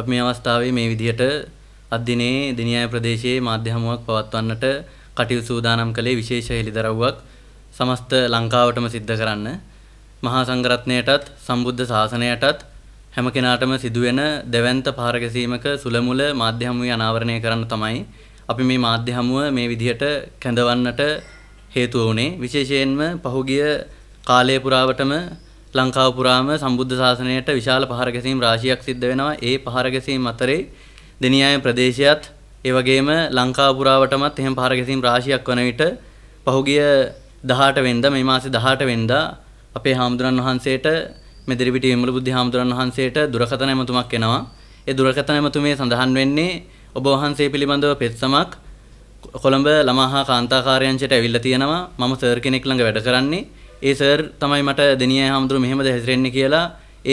අපි මේ අවස්ථාවේ මේ විදිහට අධ්‍යනේ දෙනියාය ප්‍රදේශයේ මාධ්‍ය හමුවක් පවත්වන්නට කටයුතු සූදානම් කළේ විශේෂ හෙළිදරව්වක් සමස්ත ලංකාවටම සිද්ධ කරන්න. මහා සංඝරත්නයටත් සම්බුද්ධ ශාසනයටත් හැම කෙනාටම සිදුවෙන දෙවන්ත පාර ගැසීමක සුලමුල මාධ්‍ය හමුවේ අනාවරණය කරන්න තමයි අපි මේ මාධ්‍ය හමුව මේ විදිහට කැඳවන්නට හේතුව වුණේ විශේෂයෙන්ම පහුගිය කාලය පුරාවටම ලංකාව පුරාම සම්බුද්ධ ශාසනයට විශාල පහර ගැසීම් රාශියක් සිද්ධ වෙනවා. ඒ පහර ගැසීම් අතරේ දෙනියාය ප්‍රදේශයත් ඒ වගේම ලංකාව පුරාවටමත් එහෙම පහර ගැසීම් රාශියක් වන විට පහුගිය 18 වෙනිදා මේ මාසේ 18 වෙනිදා අපේ හාමුදුරන් වහන්සේට මෙදිරිපිටිය විමල බුද්ධ හාමුදුරන් වහන්සේට දුරකථන ඇමතුමක් එනවා. ඒ දුරකථන ඇමතුමේ සඳහන් වෙන්නේ ඔබ වහන්සේ පිළිබඳව පෙත්සමක් කොළඹ ළමහා කාන්තාකාර්යංශයට ඇවිල්ලා තියෙනවා. මම සර් කෙනෙක් ළඟ වැඩ කරන්නේ. ඒ සර් තමයි මට දෙනිය හාමුදුරු මෙහෙමද හැසිරෙන්නේ කියලා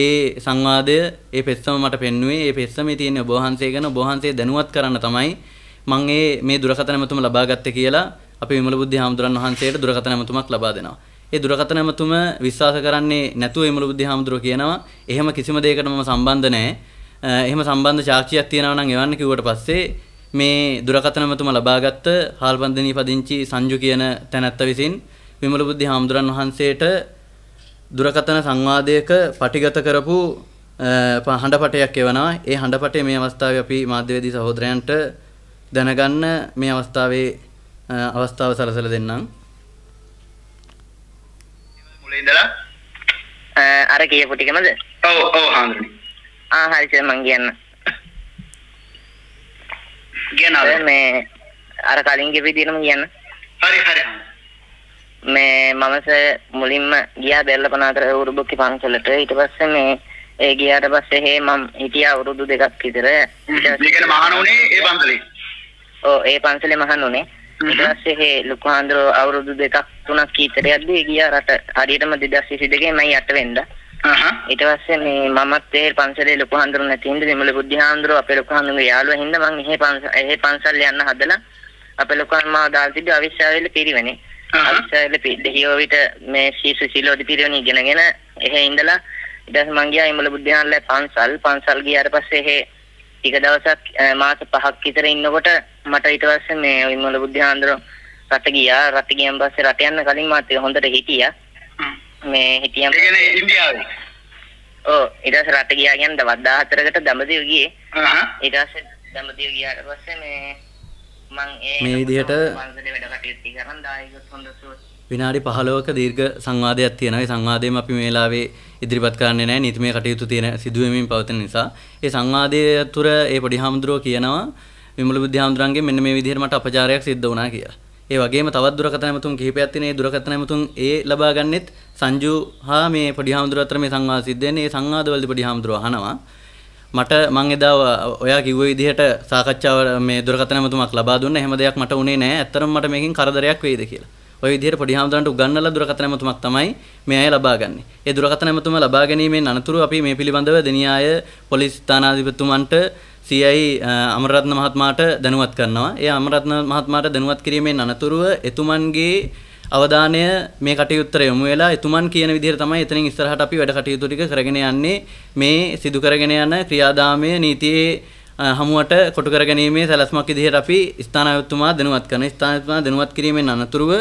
ඒ සංවාදය ඒ පෙස්සම මට පෙන්වුවේ ඒ පෙස්සමේ තියෙන ඔබ වහන්සේ ගැන ඔබ වහන්සේ දැනුවත් කරන්න තමයි මම මේ මේ දුරකථන ඇමතුම ලබා ගත්තේ කියලා අපි විමල බුද්ධි හාමුදුරන් වහන්සේට දුරකථන ඇමතුමක් ලබා දෙනවා. ඒ දුරකථන ඇමතුම විශ්වාස කරන්නේ නැතුව විමල බුද්ධි හාමුදුරුව කියනවා එහෙම කිසිම දෙයකට මම සම්බන්ධ නැහැ. එහෙම සම්බන්ධ සාක්ෂියක් තියෙනවා නම් එවන්න කිව්වට පස්සේ මේ දුරකථන ඇමතුම ලබාගත් හාල්පන්දනී පදිංචි සංජු කියන තැනැත්ත විසින් විමල බුද්ධි හාමුදුරන් වහන්සේට දුරකථන සංවාදයක පටිගත කරපු හඬපටයක් එවනවා. ඒ හඬපටේ මේ අවස්ථාවේ අපි මාධ්‍යවේදී සහෝදරයන්ට දැනගන්න මේ අවස්ථාවේ අවස්ථාව සලසලා දෙන්නම්. මුලින් ඉඳලා අර කියපු ටිකමද? ඔව් ඔව් හාමුදුරනේ. ආ හරි සර් මං කියන්න. කියනවා. මේ අර කලින් කියපු විදිහටම කියන්න. හරි හරි. මේ මමස මුලින්ම ගියා බැලපනාතර උරුබුක්කි පන්සලට ඊට පස්සේ මේ ඒ ගියාට පස්සේ හේ මම හිටියා අවුරුදු දෙකක් විතර. මේකන මහාන උනේ ඒ පන්සලේ. ඔව් ඒ පන්සලේ මහාන උනේ. ඊට පස්සේ හේ ලොකු හාන්දරෝ අවුරුදු දෙකක් තුනක් කීතරයක්දී ගියා රට හරියටම 2022 මම යට වෙන්න. ඊට පස්සේ මේ මමත් ඒ පන්සලේ ලොකු හාන්දරෝ නැති හින්දා විමල බුද්ධි හාන්දරෝ අපේ ලොකු හාන්දරෝ යාළුවා හින්දා මම එහේ පන්සල් එහේ පන්සල් යන්න හදලා අපේ ලොකු හාන්දරෝ මාව දාලා තිබ්බ අවිශ්වාසයෙන් පිරිවෙනේ. Uh-huh. අවිසාල දෙහියෝ විට මේ ශ්‍රී සුශීලෝදි පිරිවෙන ඉගෙනගෙන එහෙ ඉඳලා ඊට පස්සේ මං ගියා ඉමල බුද්ධාලය පන්සල් පන්සල් ගියාට පස්සේ එහෙ ටික දවසක් මාස පහක් විතර ඉන්නකොට මට ඊට පස්සේ මේ ඉමල බුද්ධාන්දර රට ගියා රට ගියන් පස්සේ රට යන්න කලින් මාත් හොඳට හිටියා මේ හිටියම් ඉන්දියාවේ ඔව් ඊට පස්සේ රට ගියා කියන්නේ 14කට දඹදිව ගියේ uh-huh. ඊට පස්සේ දඹදිව ගියාට පස්සේ මේ මේ විදිහට විනාඩි 15ක දීර්ඝ සංවාදයක් තියෙනවා. ඒ සංවාදයෙන් අපි මේ වෙලාවේ ඉදිරිපත් කරන්නේ නැහැ. නීතිමය කටයුතු තියෙන සිදුවෙමින් පවතින නිසා. ඒ සංවාදය තුර ඒ පොඩි හාමුදුරුවෝ කියනවා විමල බුද්ධ හාමුදුරන්ගේ මෙන්න මේ විදිහට මට අපචාරයක් සිද්ධ වුණා කියලා. ඒ වගේම තවත් දුරකථන ඇමතුම් කිහිපයක් තියෙන. ඒ දුරකථන ඇමතුම් ඒ ලබා ගන්නෙත් සංජු හා මේ පොඩි හාමුදුරුවෝ අතර මේ සංවාද සිද්ධ වෙන්නේ. ඒ සංවාදවලදී පොඩි හාමුදුරුවෝ අහනවා මට මං එදා ඔයා කිව්ව විදිහට සාකච්ඡාව මේ දුරකථන මතුමක් ලබා දුන්න එහෙම දෙයක් මට උනේ නෑ ඇත්තටම මට මේකෙන් කරදරයක් වෙයිද කියලා. ඔය විදිහට පොඩි හාමුදුරන්ට උගන්වලා දුරකථන මතුමක් තමයි මේ අය ලබාගන්නේ. ඒ දුරකථන මතුම ලබා ගැනීමෙන් අනතුරු අපි මේ පිළිබඳව දෙනියාය පොලිස් ස්ථානාධිපතිතුමන්ට CI අමරරත්න මහත්මයාට දැනුවත් කරනවා. ඒ අමරරත්න මහත්මයාට දැනුවත් කිරීමෙන් අනතුරුව එතුමන්ගේ අවධානය මේ කටයුත්තට යොමු වෙලා එතුමන් කියන විදිහට තමයි එතනින් ඉස්සරහට අපි වැඩ කටයුතු ටික කරගෙන යන්නේ මේ සිදු කරගෙන යන ක්‍රියාදාමය නීතියේ හමුවට කොටු කර ගැනීමේ සැලැස්මක් විදිහට අපි ස්ථානායුතුමා දැනුවත් කරන ස්ථානායුතුමා දැනුවත් කිරීමෙන් අනතුරුව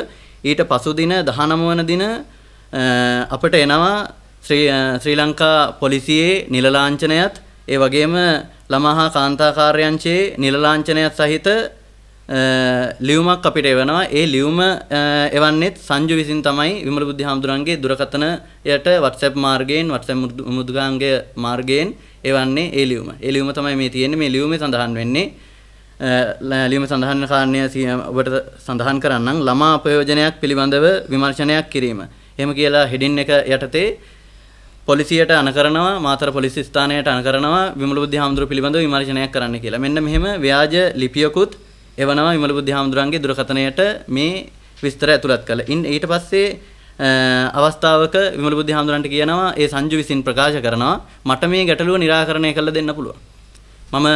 ඊට පසු දින 19 වන දින අපට එනවා ශ්‍රී ලංකා පොලිසියේ නිල ලාංඡනයත් ඒ වගේම ළමහා කාන්තා කාර්යංශයේ නිල ලාංඡනයත් සහිත ලියුමක් අපිට එවනවා ඒ ලියුම එවන්නේත් සංජු විසින් තමයි විමල බුද්ධි හාමුදුරන්ගේ දුරකථනයට WhatsApp මාර්ගයෙන් WhatsApp මුදුගාංගය මාර්ගයෙන් එවන්නේ ඒ ලියුම. ඒ ලියුම තමයි මේ තියෙන්නේ. මේ ලියුමේ සඳහන් වෙන්නේ ලියුම සඳහන් කාරණය ඔබට සඳහන් කරන්නම් ළමා අපයෝජනයක් පිළිබඳව විමර්ශනයක් කිරීම. එහෙම කියලා හෙඩින් එක යටතේ පොලිසියට අනකරනවා මාතර පොලිසි ස්ථානයට අනකරනවා විමල බුද්ධි හාමුදුරුව පිළිබඳව විමර්ශනයක් කරන්න කියලා. මෙන්න මෙහෙම ව්‍යාජ ලිපියකුත් එවනම විමල බුද්ධ හාමුදුරන්ගේ දුරකථනයට මේ විස්තර ඇතුළත් කළා. ඉන් ඊට පස්සේ අවස්ථාවක විමල බුද්ධ හාමුදුරන්ට කියනවා ඒ සංජු විසින් ප්‍රකාශ කරනවා මට මේ ගැටලුව निराකරණය කළ දෙන්න පුළුවන්. මම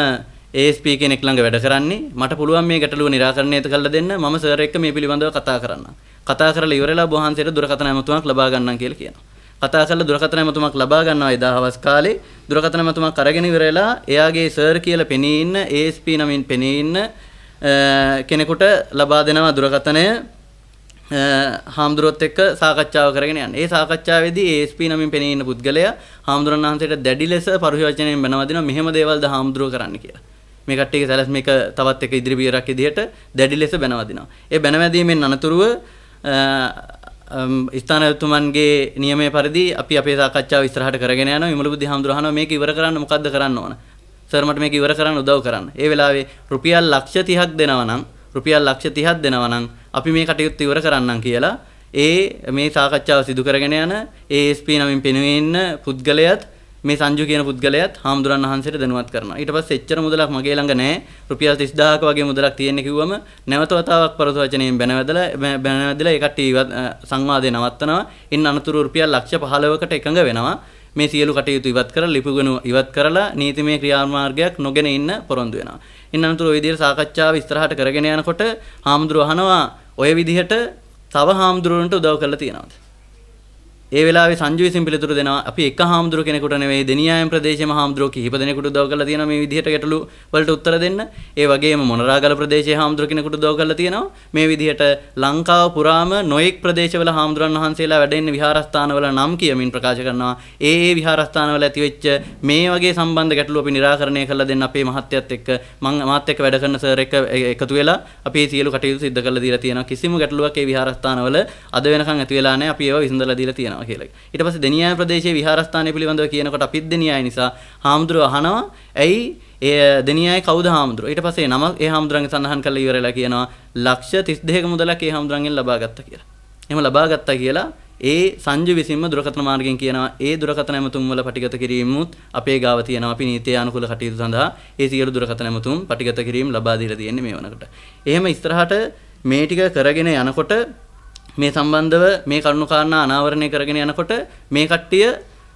ASP කෙනෙක් ළඟ වැඩ කරන්නේ මට පුළුවන් මේ ගැටලුව निराකරණය කළ දෙන්න මම සර් එක්ක මේ පිළිබඳව කතා කරන්න. කතා කරලා ඉවරලා බොහන්සේට දුරකථන ඇමතුමක් ලබා ගන්නම් කියලා කියනවා. කතා කරලා දුරකථන ඇමතුමක් ලබා ගන්නවා එදා හවස් කාලේ දුරකථන ඇමතුමක් අරගෙන ඉවරලා එයාගේ සර් කියලා පෙනී ඉන්න ASP නමින් පෙනී ඉන්න කෙනෙකුට ලබා දෙනවා දුරකථනය හාමුදුරුවොත් එක්ක සාකච්ඡාව කරගෙන යන. ඒ සාකච්ඡාවේදී ASP නමින් පෙනී ඉන්න පුද්ගලයා හාමුදුරන් වහන්සේට දැඩි ලෙස පරිවචනයෙන් බනවදිනවා මෙහෙම දේවල්ද හාමුදුරුව කරන්න කියලා. මේ කට්ටියගේ සැලැස්ම එක තවත් එක ඉදිරි බියරක් විදිහට දැඩි ලෙස බනවදිනවා. ඒ බනවැදීමෙන් අනතුරුව ස්ථානතුමන්ගේ නියමයේ පරිදි අපි අපේ සාකච්ඡාව ඉස්සරහට කරගෙන යනවා. විමල බුද්ධි හාමුදුරහනවා මේක ඉවර කරන්න මොකද්ද කරන්න ඕන? සර් මට මේක ඉවර කරන්න උදව් කරන්න. ඒ වෙලාවේ රුපියල් ලක්ෂ 30ක් දෙනවා නම් රුපියල් ලක්ෂ 30ක් දෙනවා නම් අපි මේ කටයුත්ත ඉවර කරන්නම් කියලා ඒ මේ සාකච්ඡාව සිදු කරගෙන යන ASP නමින් පෙනුවේ ඉන්න පුද්ගලයාත් මේ සංජු කියන පුද්ගලයාත් හාමුදුරන් වහන්සේට දැනුවත් කරනවා. ඊට පස්සේ එච්චර මුදලක් මගේ ළඟ නැහැ. රුපියල් 30000ක වගේ මුදලක් තියෙන්නේ කිව්වම නැවත වතාවක් පරස වචනයෙන් බැනවැදලා බැනවැදලා ඒ කට්ටිය සංවාදේ නවත්තනවා. ඉන් අනතුරු රුපියල් ලක්ෂ 15කට එකඟ වෙනවා. මේ සියලු කටයුතු ඉවත් කරලා ලිපිගනු ඉවත් කරලා නීතිමය ක්‍රියාමාර්ගයක් නොගෙන ඉන්න පොරොන්දු වෙනවා. ඉන් අනතුරුව ඔය විදිහට සාකච්ඡාව ඉස්සරහට කරගෙන යනකොට හාමුදුරුවෝ අහනවා ඔය විදිහට තව හාමුදුරුවන්ට උදව් කරලා තියෙනවද? ඒ වෙලාවේ සංජු විසින් පිළිතුරු දෙනවා අපි එක හාමුදුරුව කෙනෙකුට නෙවෙයි දෙනියායම් ප්‍රදේශයේම හාමුදුරුව කිහිප දෙනෙකුට උදව් කරලා තියෙනවා මේ විදිහට ගැටලු වලට උත්තර දෙන්න. ඒ වගේම මොනරාගල ප්‍රදේශයේ හාමුදුරුව කෙනෙකුට උදව් කරලා තියෙනවා මේ විදිහට ලංකාව පුරාම නොයෙක් ප්‍රදේශවල හාමුදුරන් වහන්සේලා වැඩ ඉන්න විහාරස්ථානවල නම් කියමින් ප්‍රකාශ කරනවා. ඒ ඒ විහාරස්ථානවල ඇතිවෙච්ච මේ වගේ සම්බන්ධ ගැටලු අපි निराකරණය කරලා දෙන්න අපේ මහත්යත් එක්ක මම මාත් එක්ක වැඩ කරන සර් එක්ක එකතු වෙලා අපි සියලු කටයුතු සිද්ධ කරලා දීලා තියෙනවා. කිසිම ගැටලුවක් ඒ විහාරස්ථානවල අද වෙනකන් ඇති වෙලා නැහැ. අපි ඒවා විසඳලා දීලා තියෙනවා. තියෙනවා කියලා. ඊට පස්සේ දෙනියාය ප්‍රදේශයේ විහාරස්ථානය පිළිබඳව කියනකොට අපිත් දෙනියාය නිසා හාමුදුරුව අහනවා ඇයි ඒ දෙනියාය කවුද හාමුදුරුව? ඊට පස්සේ නම ඒ හාමුදුරන්ගේ සඳහන් කරලා ඉවරලා කියනවා ලක්ෂ 32ක මුදලක් ඒ හාමුදුරන්ගෙන් ලබා ගත්තා කියලා. එහෙම ලබා ගත්තා කියලා ඒ සංජ විසින්ම දුරකථන මාර්ගයෙන් කියනවා ඒ දුරකථන ඇමතුම් වල පටිගත කිරීමුත් අපේ ගාව තියෙනවා අපි නීතිය අනුකූල කටයුතු සඳහා ඒ සියලු දුරකථන ඇමතුම් පටිගත කිරීම ලබා දීලා තියෙන්නේ මේ වනකට. එහෙම ඉස්සරහට මේ ටික කරගෙන යනකොට මේ සම්බන්ධව මේ කරුණු කාරණා අනාවරණය කරගෙන යනකොට මේ කට්ටිය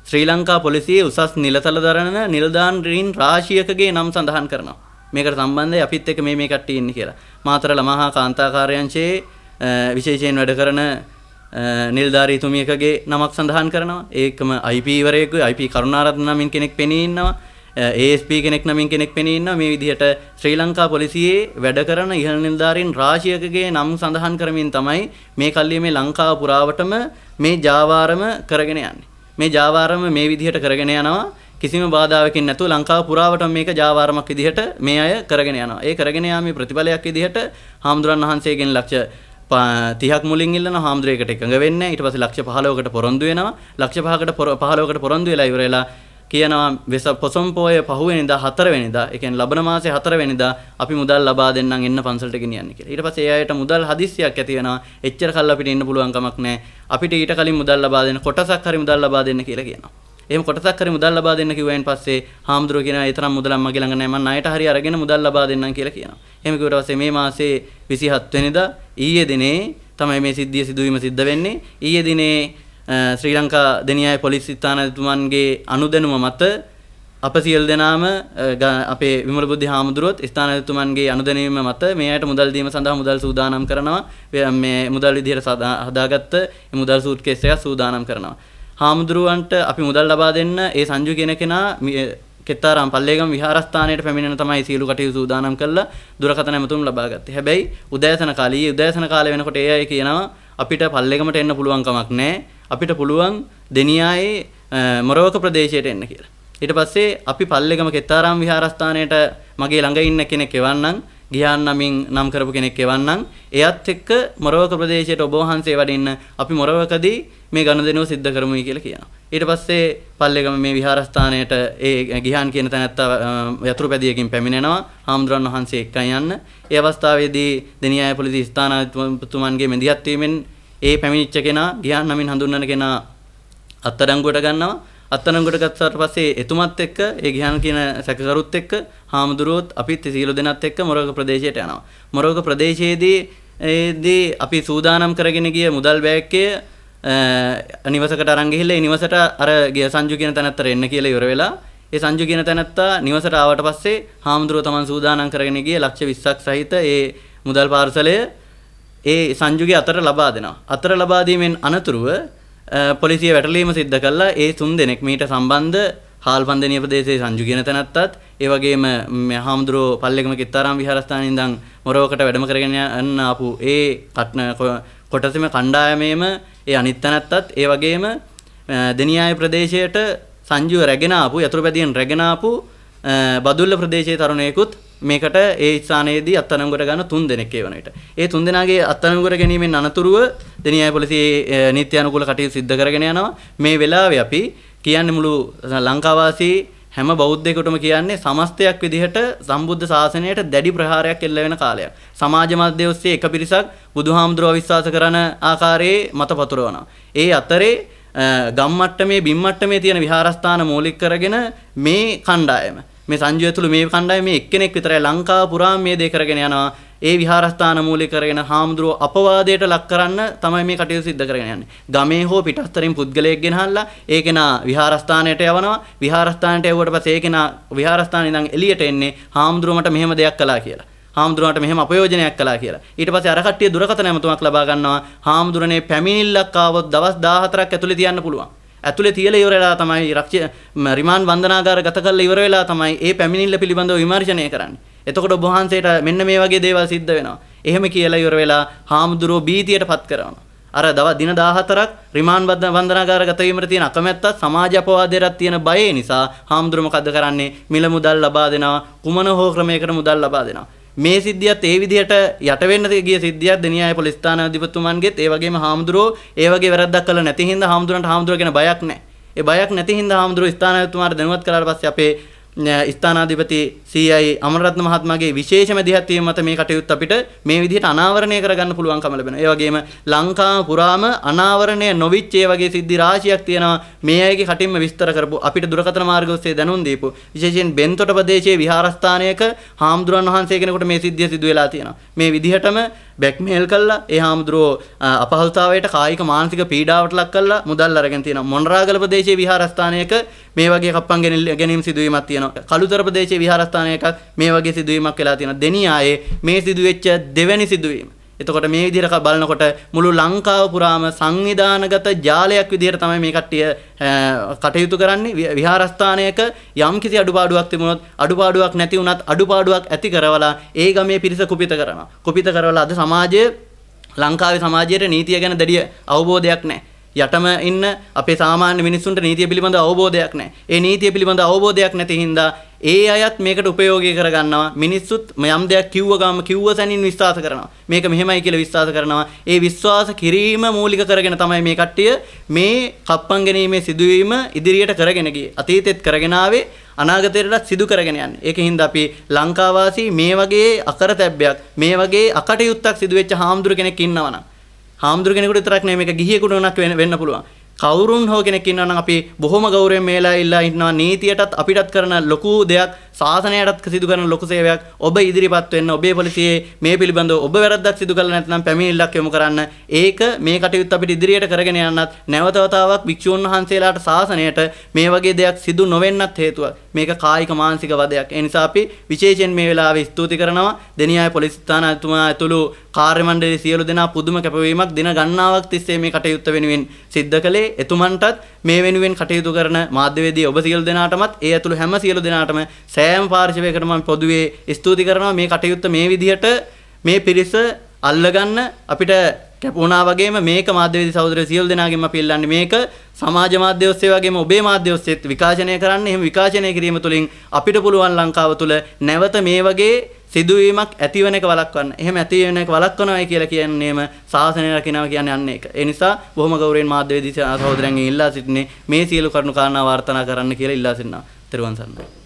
ශ්‍රී ලංකා පොලිසියේ උසස් නිලතල දරන නිලධාරීන් රාශියකගේ නම් සඳහන් කරනවා. මේකට සම්බන්ධයි අපිත් එක්ක මේ මේ කට්ටිය ඉන්නේ කියලා. මාතර ළමහා කාන්තාකාරයන්චේ විශේෂයෙන් වැඩ කරන නිලධාරීතුමියකගේ නමක් සඳහන් කරනවා. ඒකම IP වරයෙකු IP කරුණාරත්න නමින් කෙනෙක් පෙනී ඉන්නවා. ඒස්ප කෙනෙක් නමින් කෙනෙක් පෙනන්න මේ විදිහට ශ්‍රී ලංකා පොලිසියේ වැඩ කරන ඉහළ නිල්ධාරින් රාශියකගේ නම් සඳහන් කරමින් තමයි මේ කල්ලිය මේ ලංකාව පුරාවටම මේ ජාවාරම කරගෙන යන්නේ. මේ ජාවාරම මේ විදිහට කරගෙන යනවා කිසිම බාධාවකින් නැතුව ලංකාව පුරාවට මේක ජාවාරමක් විදිහට මේ අය කරගෙන යනවා. ඒ කරගෙන යාමේ ප්‍රතිඵලයක් විදිහට හාමුදුරන් වහන්සේගෙන් ලක්ෂ 30ක් මුලින් ඉල්ලන හාමුදුරේකට එකඟ වෙන්නේ. ඊට පස්සේ ලක්ෂ 15කට පොරොන්දු වෙනවා. ලක්ෂ 5කට 15කට පොරොන්දු වෙලා ඉවරලා කියනවා වෙස පොසොන් පෝය පහුවෙනිදා හතරවෙනිදා ඒ කියන්නේ ලබන මාසේ හතරවෙනිදා අපි මුදල් ලබා දෙන්නම් එන්න පන්සලට ගෙනියන්න කියලා. ඊට පස්සේ ඒ අයට මුදල් හදිස්සියක් ඇති වෙනවා. එච්චර කල් අපිට ඉන්න පුළුවන් කමක් නැහැ. අපිට ඊට කලින් මුදල් ලබා දෙන්න කොටසක් හරි මුදල් ලබා දෙන්න කියලා කියනවා. එහෙම කොටසක් හරි මුදල් ලබා දෙන්න කිව්වයින් පස්සේ හාමුදුරුවෝ කියනවා ඒ තරම් මුදලක් මගේ ළඟ නැහැ මම ණයට හරි අරගෙන මුදල් ලබා දෙන්නම් කියලා කියනවා. එහෙම කිව්වට පස්සේ මේ මාසේ 27 වෙනිදා ඊයේ දිනේ තමයි මේ සිද්ධිය සිදුවීම සිද්ධ වෙන්නේ. ඊයේ දිනේ ශ්‍රී ලංකා දෙනියයි පොලිස් ස්ථානාධිපතිතුමන්ගේ අනුදැනුම මත අප සියලු දෙනාම අපේ විමල බුද්ධි හාමුදුරුවොත් ස්ථානාධිපතිතුමන්ගේ අනුදැනීම මත මේ අයට මුදල් දීම සඳහා මුදල් සූදානම් කරනවා මේ මුදල් විදිහට හදාගත්ත මුදල් සූට් කේස් එකක් සූදානම් කරනවා හාමුදුරුවන්ට අපි මුදල් ලබා දෙන්න ඒ සංජු කියන කෙනා කෙත්තාරම් පල්ලේගම් විහාරස්ථානයට පැමිණෙන තමයි සීලු කටයුතු සූදානම් කරලා දුරකථන ඇමතුම් ලබා ගත්තේ. හැබැයි උදෑසන කාලයේ උදෑසන කාලය වෙනකොට ඒ අය කියනවා අපිට පල්ලේගමට එන්න පුළුවන් කමක් නැහැ. අපිට පුළුවන් දෙනියායේ මොරවක ප්‍රදේශයට එන්න කියලා. ඊට පස්සේ අපි පල්ලෙගම කෙත්තාරාම විහාරස්ථානයට මගේ ළඟ ඉන්න කෙනෙක් එවන්නම් ගියාන් නමින් නම් කරපු කෙනෙක් එවන්නම් එයත් එක්ක මොරවක ප්‍රදේශයට ඔබ වහන්සේ වඩින්න අපි මොරවකදී මේ ගනුදෙනුව සිද්ධ කරමුයි කියලා කියනවා. ඊට පස්සේ පල්ලෙගම මේ විහාරස්ථානයට ඒ ගිහාන් කියන තැනත්තා යතුරු පැදියකින් පැමිණෙනවා. හාමුදුරන් වහන්සේ එක්කන් යන්න. ඒ අවස්ථාවේදී දෙනියාය පොලිස් ස්ථානාධිපතිතුමන්ගේ මෙදිහත් වීමෙන් ඒ පැමිණිච්ච කෙනා ගියාන් නමින් හඳුන්වන කෙනා අත්අඩංගුවට ගන්නවා. අත්අඩංගුවට ගත්තාට පස්සේ එතුමත් එක්ක ඒ ගියාන් කියන සැකසරුත් එක්ක හාමුදුරුවොත් අපිත් සීල දෙනත් එක්ක මොරග ප්‍රදේශයට යනවා. මොරග ප්‍රදේශයේදී ඒදී අපි සූදානම් කරගෙන ගිය මුදල් බෑග්කය නිවසකට අරන් ගිහිල්ලා ඒ නිවසට අර ගිය සංජු කියන තැනත්තර එන්න කියලා ඉවර වෙලා ඒ සංජු කියන තැනත්තා නිවසට ආවට පස්සේ හාමුදුරුව තමන් සූදානම් කරගෙන ගිය ලක්ෂ 20ක් සහිත ඒ මුදල් පාර්සලය ඒ සංජුගේ අතර ලබා දෙනවා. අතර ලබා දීමෙන් අනතුරුව පොලිසිය වැටලීම සිද්ධ කළා. ඒ තුන් දෙනෙක් මීට සම්බන්ධ හාල්පන්දනිය ප්‍රදේශයේ සංජු කියන තැනත්තත් ඒ වගේම හාමුදුරුවෝ පල්ලෙකම කිත්තාරාම විහාරස්ථානයේ ඉඳන් මොරවකට වැඩම කරගෙන යන්න ආපු ඒ කොටසෙම කණ්ඩායමේම ඒ අනිත් තැනත්තත් ඒ වගේම දෙනියාය ප්‍රදේශයට සංජුව රැගෙන ආපු යතුරුපැදියෙන් රැගෙන ආපු බදුල්ල ප්‍රදේශයේ තරුණයෙකුත් මේකට ඒ ස්ථානයේදී අත්අඩංගුවට ගන්න තුන් දෙනෙක් ඒ වනවිට. ඒ තුන් දෙනාගේ අත්අඩංගුවට ගැනීමෙන් අනතුරුව දෙනියාය පොලිසිය නීත්‍ය අනුකූල කටයුතු සිද්ධ කරගෙන යනවා. මේ වෙලාවේ අපි කියන්නේ මුළු ලංකාවාසී හැම බෞද්ධයෙකුටම කියන්නේ සමස්තයක් විදිහට සම්බුද්ධ ශාසනයට දැඩි ප්‍රහාරයක් එල්ල වෙන කාලයක්. සමාජ මාධ්‍ය ඔස්සේ එක පිරිසක් බුදුහාමුදුරුව විශ්වාස කරන ආකාරයේ මත පතුරවනවා. ඒ අතරේ ගම් මට්ටමේ බිම් මට්ටමේ තියෙන විහාරස්ථාන මූලික කරගෙන මේ කණ්ඩායම මේ සංජය තුළ මේ කණ්ඩායම මේ එක්කෙනෙක් විතරයි ලංකාව පුරා මේ දේ කරගෙන යනවා. ඒ විහාරස්ථාන මූලික කරගෙන හාමුදුරුව අපවාදයට ලක් කරන්න තමයි මේ කටයුතු සිද්ධ කරගෙන යන්නේ. ගමේ හෝ පිටස්තරින් පුද්ගලයෙක් ගෙනහල්ලා ඒ කෙනා විහාරස්ථානයට යවනවා. විහාරස්ථානයට යවුවට පස්සේ ඒ කෙනා විහාරස්ථානේ ඉඳන් එළියට එන්නේ හාමුදුරුවමට මෙහෙම දෙයක් කළා කියලා. හාමුදුරුවන්ට මෙහෙම අපයෝජනයක් කළා කියලා. ඊට පස්සේ අර කට්ටිය දුරකථන ඇමතුමක් ලබා ගන්නවා. හාමුදුරනේ පැමිණිල්ලක් ආවොත් දවස් 14ක් ඇතුළේ තියන්න පුළුවන්. ඇතුලේ තියලා ඉවර වෙලා තමයි රක්ෂ රිමාන්ඩ් වන්දනාගාර ගත කරලා ඉවර වෙලා තමයි මේ පැමිණිල්ල පිළිබඳව විමර්ශනය කරන්නේ. එතකොට ඔබ වහන්සේට මෙන්න මේ වගේ දේවල් සිද්ධ වෙනවා. එහෙම කියලා ඉවර වෙලා හාමුදුරුව බීතියට පත් කරනවා. අර දව දින 14ක් රිමාන්ඩ් වන්දනාගාර ගත වීමට තියෙන අකමැත්ත සමාජ අපවාදයට තියෙන බය නිසා හාමුදුරුව මොකද්ද කරන්නේ? මිල මුදල් ලබා දෙනවා. කුමන හෝ ක්‍රමයකට මුදල් ලබා දෙනවා. මේ සිද්ධියත් ඒ විදිහට යට වෙන්න ගිය සිද්ධියක් දෙනියාය පොලිස් ස්ථානාධිපතිතුමන්ගෙත් ඒ වගේම හාමුදුරුවෝ ඒ වගේ වැරද්දක් කළා නැති හින්දා හාමුදුරන්ට හාමුදුරුවෝ ගැන බයක් නැහැ. ඒ බයක් නැති හින්දා හාමුදුරුවෝ ස්ථානාධිපතිතුමාට දැනුවත් කළාට පස්සේ අපේ ස්ථානාධිපති සීයි අමරරත්න මහත්මයාගේ විශේෂ මැදිහත්වීම මත මේ කටයුත්ත අපිට මේ විදිහට අනාවරණය කරගන්න පුළුවන්කම ලැබෙනවා. ඒ වගේම ලංකාව පුරාම අනාවරණය නොවිච්ච ඒ වගේ සිද්ධි රාශියක් තියෙනවා. මේ අයගේ කටින්ම විස්තර කරපු අපිට දුරකථන මාර්ග ඔස්සේ දැනුම් දීපු විශේෂයෙන් බෙන්තොට ප්‍රදේශයේ විහාරස්ථානයක හාමුදුරන් වහන්සේ කෙනෙකුට මේ සිද්ධිය සිදු වෙලා තියෙනවා. මේ විදිහටම බැක්මේල් කළා ඒ හාමුදුරුවෝ අපහසුතාවයට කායික මානසික පීඩාවට ලක් කළා මුදල් අරගෙන තියෙනවා මොණරාගල ප්‍රදේශයේ විහාරස්ථානයක මේ වගේ කප්පන් ගැනීම සිදුවීමක් තියෙනවා කළුතර ප්‍රදේශයේ විහාරස්ථානයක මේ වගේ සිදුවීමක් වෙලා තියෙනවා දෙනියායේ මේ සිදුවෙච්ච දෙවැනි සිදුවීම එතකොට මේ විදිහට බලනකොට මුළු ලංකාව පුරාම සංවිධානගත ජාලයක් විදිහට තමයි මේ කට්ටිය කටයුතු කරන්නේ විහාරස්ථානයක යම් කිසි අඩුපාඩුවක් තිබුණොත් අඩුපාඩුවක් නැති වුණත් අඩුපාඩුවක් ඇති කරවලා ඒ ගමේ පිරිස කුපිත කරනවා කුපිත කරවලා අද සමාජයේ ලංකාවේ සමාජයේ නීතිය ගැන දෙඩිය අවබෝධයක් නැහැ යටම ඉන්න අපේ සාමාන්‍ය මිනිස්සුන්ට නීතිය පිළිබඳ අවබෝධයක් නැහැ. ඒ නීතිය පිළිබඳ අවබෝධයක් නැති හින්දා ඒ අයත් මේකට උපයෝගී කරගන්නවා. මිනිස්සුත් යම් දෙයක් කිව්ව ගාම කිව්ව සැනින් විශ්වාස කරනවා. මේක මෙහෙමයි කියලා විශ්වාස කරනවා. ඒ විශ්වාස කිරීම මූලික කරගෙන තමයි මේ කට්ටිය මේ කප්පම් ගැනීමේ සිදුවීම ඉදිරියට කරගෙන ගියේ. අතීතෙත් කරගෙන ආවේ අනාගතයටත් සිදු කරගෙන යන්නේ. ඒකින්ද අපි ලංකාවාසී මේ වගේ අකරතැබ්බයක් මේ වගේ අකටයුත්තක් සිදු වෙච්ච හාමුදුර කෙනෙක් ඉන්නවනම් හාමුදුරු කෙනෙකුට විතරක් නෙමෙයි මේක ගිහියෙකුට උනත් වෙන්න පුළුවන්. කවුරුන් හෝ කෙනෙක් ඉන්නවා නම් අපි බොහොම ගෞරවයෙන් මේලා ඉල්ලා ඉන්නවා නීතියටත් අපිටත් කරන ලොකු දෙයක් ශාසනයටත් සිදු කරන ලොකු සේවයක් ඔබ ඉදිරිපත් වෙන්න ඔබේ පොලිසියේ මේ පිළිබඳව ඔබ වැරද්දක් සිදු කළා නැත්නම් පැමිණිල්ලක් යොමු කරන්න ඒක මේ කටයුත්ත අපිට ඉදිරියට කරගෙන යන්නත් නැවත වතාවක් භික්ෂුන් වහන්සේලාට ශාසනයට මේ වගේ දෙයක් සිදු නොවෙන්නත් හේතුව මේක කායික මානසික වදයක් ඒ නිසා අපි විශේෂයෙන් මේ වෙලාවේ ස්තුති කරනවා දෙනියාය පොලිස් ස්ථානාධිපතිතුමා ඇතුළු කාර්ය මණ්ඩලයේ සියලු දෙනා පුදුම කැපවීමක් දින ගණනාවක් තිස්සේ මේ කටයුත්ත වෙනුවෙන් සිද්ධ කළේ එතුමන්ටත් මේ වෙනුවෙන් කටයුතු කරන මාධ්‍යවේදී ඔබ සියලු දෙනාටමත් ඒ ඇතුළු හැම සියලු දෙනාටම සෑ සෑම පාර්ශවයකට මම පොදුවේ ස්තුති කරනවා මේ කටයුත්ත මේ විදිහට මේ පිරිස අල්ලගන්න අපිට කැපුණා වගේම මේක මාධ්‍යවේදී සහෝදර සියලු දෙනාගෙන් අපි ඉල්ලන්නේ මේක සමාජ මාධ්‍ය ඔස්සේ වගේම ඔබේ මාධ්‍ය ඔස්සේත් විකාශනය කරන්න. එහෙම විකාශනය කිරීම තුළින් අපිට පුළුවන් ලංකාව තුළ නැවත මේ වගේ සිදුවීමක් ඇතිවෙන එක වළක්වන්න. එහෙම ඇතිවෙන එක වළක්වනවායි කියලා කියන්නේම සාසනය රකින්නවා කියන්නේ අන්න ඒක. ඒ නිසා බොහොම ගෞරවයෙන් මාධ්‍යවේදී සහෝදරයන්ගෙන් ඉල්ලා සිටින්නේ මේ සියලු කරුණු කාරණා වර්තනා කරන්න කියලා ඉල්ලා සිටිනවා. තෙරුවන් සරණයි.